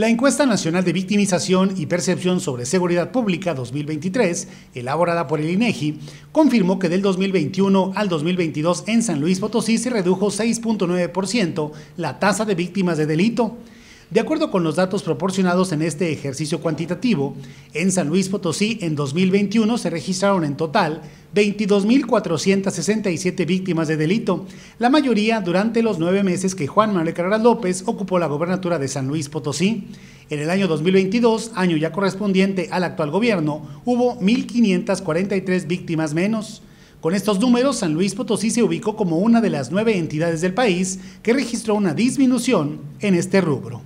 La encuesta nacional de victimización y percepción sobre seguridad pública 2023, elaborada por el INEGI, e confirmó que del 2021 al 2022 en San Luis Potosí se redujo 6.9% la tasa de víctimas de delito. De acuerdo con los datos proporcionados en este ejercicio cuantitativo, en San Luis Potosí en 2021 se registraron en total 22.467 víctimas de delito, la mayoría durante los nueve meses que Juan Manuel Carreras López ocupó la gobernatura de San Luis Potosí. En el año 2022, año ya correspondiente al actual gobierno, hubo 1.543 víctimas menos. Con estos números, San Luis Potosí se ubicó como una de las nueve entidades del país que registró una disminución en este rubro.